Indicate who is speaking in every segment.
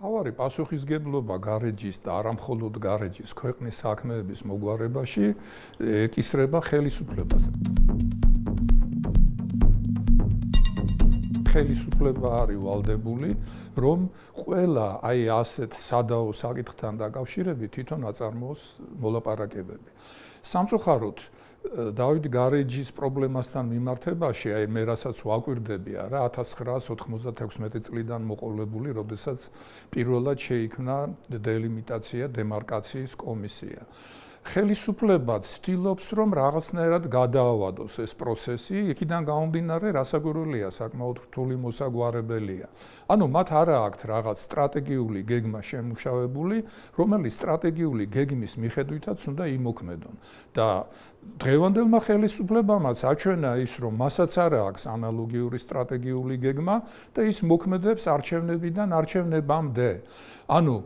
Speaker 1: თავარი პასუხისგებლობა გარეჯის და არამხოლოდ გარეჯის ქვეყნის საქმეების მოგვარებაში ეკისრება ხელისუფლებას. ხელისუფლება არის ვალდებული, რომ ყველა აი ასეთ სადაო საკითხთან დაკავშირებით თვითონ აწარმოოს მოლაპარაკებები. სამწუხაროდ, დავით გარეჯის პრობლემასთან მიმართებაში, აი მე რასაც ვაკვირდები არა 1996 წლიდან მოყოლებული, როდესაც პირველად შეიქმნა დელიმიტაცია დემარკაციის კომისია. ხელისუფლება ცდილობს რომ რაღაცნაირად გადაავადოს ეს პროცესი, იქიდან გამომდინარე რასაკვირველია, საკმაოდ რთული მოსაგვარებელია. ანუ მათ არა აქვს რაღაც სტრატეგიული გეგმა შემუშავებული, რომელიც სტრატეგიული გეგმის მიხედვითაც უნდა იმოქმედონ. და დღევანდელმა ხელისუფლებამაც აჩვენა ის, რომ მასაც არა აქვს ანალოგიური სტრატეგიული გეგმა და ის მოქმედებს არჩევნებიდან არჩევნებამდე. ანუ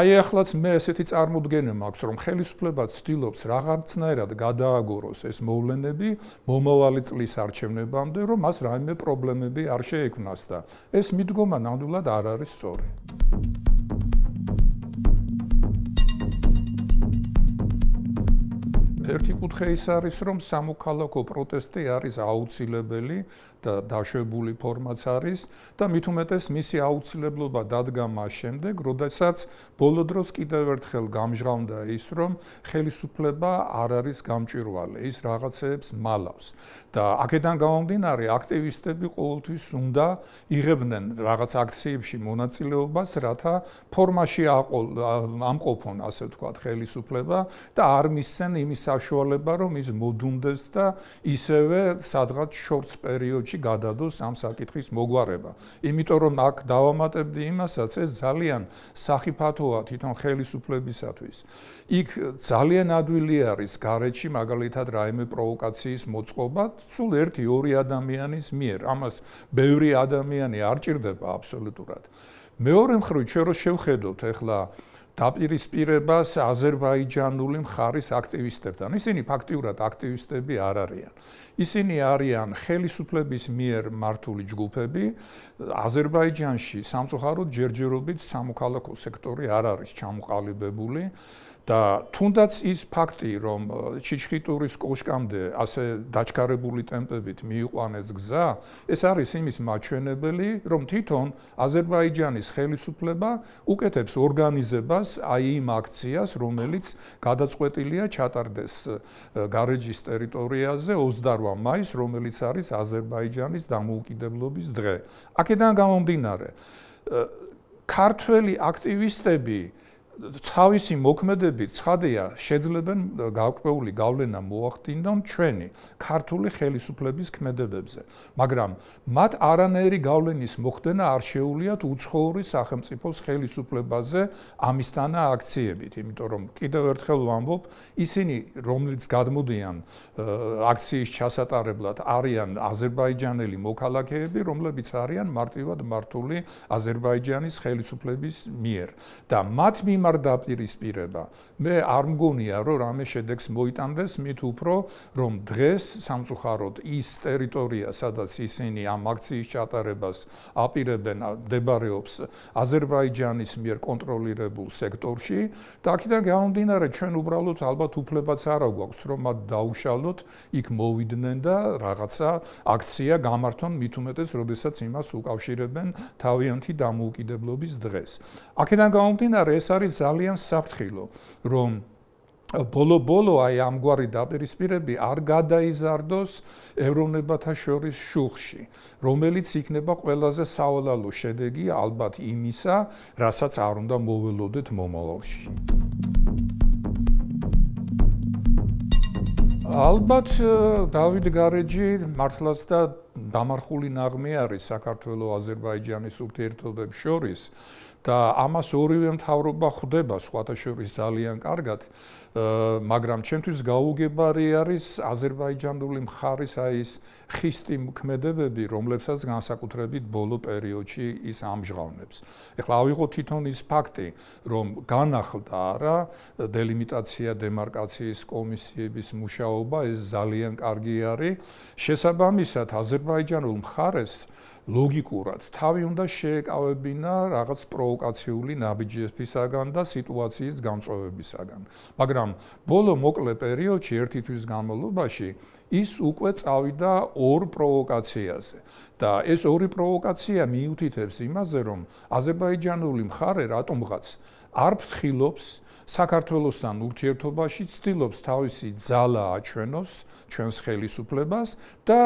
Speaker 1: აი ახლაც მე ესეთი წარმოდგენა მაქვს, რომ ხელისუფლება ცდილობს რაღაცნაირად გადააგოროს ეს მოვლენები მომავალი წლის არჩევნებამდე, რომ მას რაიმე პრობლემები არ შეექმნას და ეს მიდგომა ნამდვილად არ არის სწორი. ერთი კუთხე ის არის, რომ სამოქალაქო პროტესტი არის აუცილებელი და დაშვებული ფორმაც არის და მithumetes მისი აუცილებლობა დადგა მას შემდეგ, როდესაც ბოლო დროს კიდევ ერთხელ გამჟღავნდა ის, რომ ხელისუფლება არ არის გამჭირვალე, ის რაღაცებს მალავს. და აქედან გამომდინარე, აქტივისტები ყოველთვის უნდა იღებდნენ რაღაც აქციებში მონაწილეობას, რათა ფორმაში აყოლ ამყოფონ, ასე ვთქვათ, ხელისუფლება და არ მისცენ იმის საშუალება, რომ ის მოდუნდეს და ისევე სადღაც შორტს პერიოდში გადადოს ამ საკითხის მოგვარება. იმიტომ რომ აქ დავამატებდი იმასაც, ეს ძალიან სახიფათოა თვითონ ხელისუფლებისათვის. იქ ძალიან ადვილი არის გარეთში მაგალითად რაიმე პროვოკაციის მოწყობა, სულ ერთი ორი ადამიანის მიერ. ამას ბევრი ადამიანი არ ჭირდება აბსოლუტურად. მეორე მხრივ, შე რო შევხედოთ ახლა დაპირისპირებას აზერბაიჯანული მხარის აქტივისტებთან. ისინი ფაქტიურად აქტივისტები არ არიან. ისინი არიან ხელისუფლების მიერ მართული ჯგუფები. აზერბაიჯანში სამწუხაროდ ჯერჯერობით სამოქალაქო სექტორი არ არის ჩამოყალიბებული. და თუნდაც ის ფაქტი, რომ ჩიჩხიტურის კოშკამდე ასე დაჩქარებული ტემპებით მიიყვანეს გზა, ეს არის იმის მაჩვენებელი, რომ თვითონ აზერბაიჯანის ხელისუფლება უკეთებს ორგანიზებას ჩატარდეს აი იმ აქციას, რომელიც გადაწყვეტილია ჩატარდეს გარეჯის ტერიტორიაზე 28 მაის, რომელიც არის აზერბაიჯანის დამოუკიდებლობის დღე. აქედან გამომდინარე, ქართველი აქტივისტები ცავისი მოქმედები ცხადია შეძლებენ გაკვეული გავლენა მოახდინონ ჩვენი ქართული ხელისუფლების ქმედებებზე მაგრამ მათ არანაირი გავლენის მოხდენა არ შეუძლიათ უცხოური სახელმწიფოს ხელისუფლებაზე ამისთანა აქციებით იმიტომ რომ კიდევ ერთხელ ვამბობ ისინი რომლებიც გადმოდიან აქციის ჩასატარებლად არიან აზერბაიჯანელი მოქალაქეები რომლებიც არიან მარტივად მართული აზერბაიჯანის ხელისუფლების მიერ და მათ მიმ მიმართ დაპირისპირება. მე არ მგონია, რომ რამე შედეგს მოიტანდეს, მით უფრო რომ დღეს სამწუხაროდ ის ტერიტორია, სადაც ისინი ამ აქციის ჩატარებას აპირებენ, მდებარეობს აზერბაიჯანის მიერ კონტროლირებულ სექტორში და აქედან გამომდინარე ჩვენ უბრალოდ ალბათ უფლებაც არ აგვაქვს, რომ მათ დაუშალოთ, იქ მოვიდნენ და რაღაცა აქცია გამართონ, მით უმეტეს, როდესაც იმას უკავშირებენ თავიანთი დამოუკიდებლობის დღეს. აქედან გამომდინარე ეს არის არის ძალიან საფრთხილო, რომ ბოლო-ბოლო აი ამგვარი დაპირისპირები არ გადაიზარდოს ევროპნებათა შორის შუხში, რომელიც იქნება ყველაზე საოლალო შედეგი ალბათ იმისა, რასაც არ უნდა მოველოდეთ მომავალში. ალბათ დავით გარეჯი მართლაც და დამარხული ნაღმე არის საქართველოს აზერბაიჯანის ურთიერთობებს შორის და ამას ორივე მთავრობა ხვდება სხვათაშორის ძალიან კარგად მაგრამ ჩვენთვის გაუგებარი არის აზერბაიჯანული მხარის აი ეს ხისტი მოქმედებები რომლებსაც განსაკუთრებით ბოლო პერიოდში ის ამჟღავნებს ეხლა ავიღო თვითონ ის ფაქტი რომ განახლდა არა დელიმიტაცია დემარკაციის კომისიების მუშაობა ეს ძალიან კარგი არის შესაბამისად აზერბაიჯანულ მხარეს ლოგიკურად თავი უნდა შეეკავებინა რაღაც პროვოკაციული ნაბიჯისგან და სიტუაციის გამწვევებისგან. მაგრამ ბოლო მოკლე პერიოდში ერთი თვის განმავლობაში ის უკვე წავიდა ორ პროვოკაციაზე და ეს ორი პროვოკაცია მიუთითებს იმაზე, რომ აზერბაიჯანული მხარე რატომღაც არ ფრთხილობს საქართველოსთან ურთიერთობაში ცდილობს თავისი ძალა აჩვენოს ჩვენს ხელისუფლებას და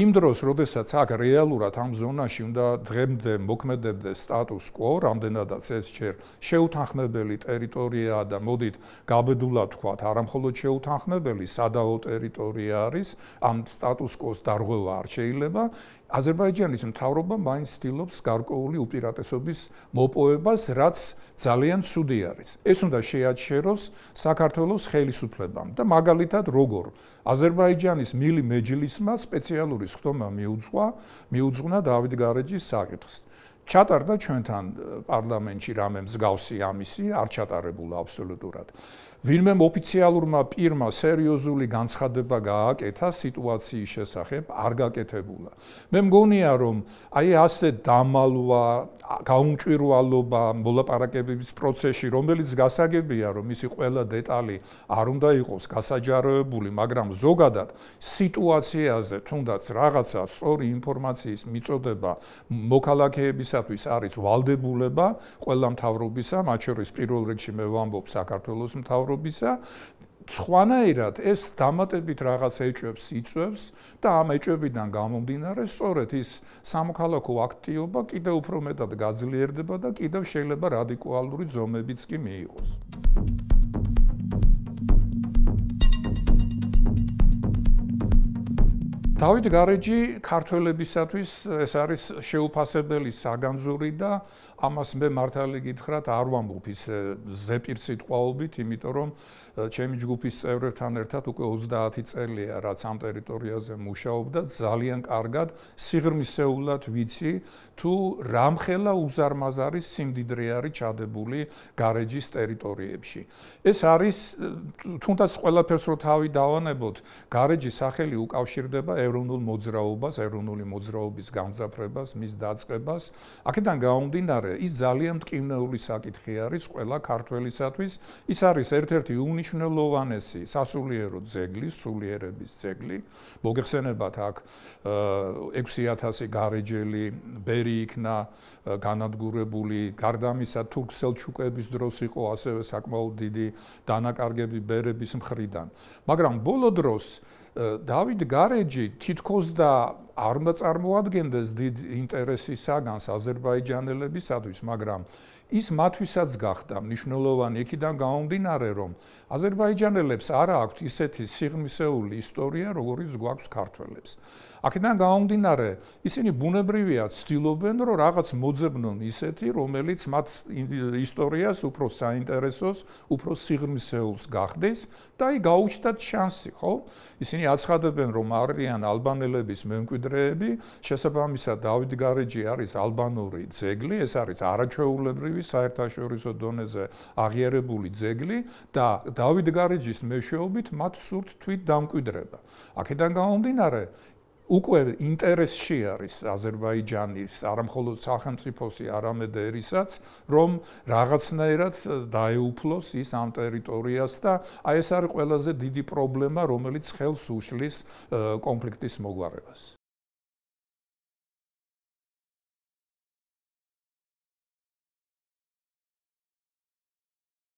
Speaker 1: იმ დროს, როდესაც აქ რეალურად ამ ზონაში უნდა დღემდე მოქმედებდეს სტატუს კვო, რამდენადაც ეს ჯერ შეუთანხმებელი ტერიტორიაა და მოდით გაბედულად თქვათ, არამხოლოდ შეუთანხმებელი, სადაო ტერიტორია არის, ამ სტატუს კვოს დარღვევა არ შეიძლება. აზერბაიჯანის მთავრობა მაინც ცდილობს გარკვეული უპირატესობის მოპოვებას, რაც ძალიან ცუდი არის. ეს უნდა შე შეაჩეროს საქართველოს ხელისუფლებამ და მაგალითად როგორ აზერბაიჯანის მილი მეჯლისმა სპეციალური სხდომა მიუძღვა მიუძღვნა დავით გარეჯის საკითხს ჩატარდა ჩვენთან э, პარლამენტში რამე მსგავსი ამისი არ ჩატარებულა აბსოლუტურად ვინმე ოფიციალურმა პირმა სერიოზული განცხადება გააკეთა სიტუაციის შესახებ, არ გაკეთებულა. მე მგონია, რომ აი ასე დამალვა, გაუჭირვალობა, მოლაპარაკებების პროცესში, რომელიც გასაგებია, რომ მისი ყველა დეტალი არ უნდა იყოს გასაჯაროებული, მაგრამ ზოგადად სიტუაციაზე თუნდაც რაღაცა სწორი ინფორმაციის მიწოდება მოქალაქეებისათვის არის valdebuleba ყველა მთავრობისა, მათ შორის პირველ რიგში მე ვამბობ საქართველოს მთავრობის მთავრობისა ხვანაერად ეს დამატებით რაღაც ეჭვებს იწევს და ამ ეჭვებიდან გამომდინარე სწორედ ის სამოქალაქო აქტიობა კიდევ უფრო მეტად გაძლიერდება და კიდევ შეიძლება რადიკალური ზომებიც კი მიიღოს. დავით გარეჯი ქართველებისათვის ეს არის შეუფასებელი საგანძური და ამას მე მართალი გითხრათ არ ვამბობ ის ზეპირცით ყვაობით, იმიტომ რომ ჩემი ჯგუფის წევრებთან ერთად უკვე 30 წელია რაც ამ ტერიტორიაზე მუშაობდა ძალიან კარგად სიღრმისეულად ვიცი თუ რამხელა უზარმაზ არის სიმდიდრე არის ჩადებული გარეჯის ტერიტორიებში ეს არის თუნდაც ყველაფერს რო თავი დავანებოთ გარეჯის სახელი უკავშირდება ეროვნულ მოძრაობას ეროვნული მოძრაობის გამძაფრებას მის დაწყებას აქედან გამომდინარე ის ძალიან მტკივნეული საკითხი არის ყველა ქართველისათვის ის არის ერთ-ერთი უნიშნ უმნიშვნელოვანესი სასულიერო ძეგლი, სულიერების ძეგლი. მოგეხსენებათ აქ 6000 გარეჯელი ბერი იქნა განადგურებული. გარდა ამისა თურქ-სელჩუკების დროს იყო ასევე საკმაოდ დიდი დანაკარგები ბერების მხრიდან. მაგრამ ბოლო დროს დავით გარეჯი თითქოს და არ მოწარმოადგენდეს დიდ ინტერესისაგანს აზერბაიჯანელებისათვის, მაგრამ ის მათვისაც გახდა მნიშვნელოვანი იქიდან გამომდინარე რომ აზერბაიჯანელებს არა აქვთ ისეთი სიღრმისეული ისტორია როგორიც გვაქვს ქართველებს აქედან გამომდინარე, ისინი ბუნებრივია ცდილობენ, რომ რაღაც მოძებნონ ისეთი, რომელიც მათ ისტორიას უფრო საინტერესოს, უფრო სიღრმისეულს გახდეს და აი გაუჩნდათ შანსი, ხო? ისინი აცხადებენ, რომ არიან ალბანელების მემკვიდრეები, შესაბამისად დავით გარეჯი არის ალბანური ძეგლი, ეს არის არაჩვეულებრივი საერთაშორისო დონეზე აღიარებული ძეგლი და დავით გარეჯის მეშვეობით მათ სურთ თვით დამკვიდრება. აქედან გამომდინარე, უკვე ინტერესში არის აზერბაიჯანის არამხოლოდ სახელმწიფოსი არამედ ერისაც რომ რაღაცნაირად დაეუფლოს ის ამ ტერიტორიას და აი ეს არის ყველაზე დიდი პრობლემა რომელიც ხელს უშლის კონფლიქტის მოგვარებას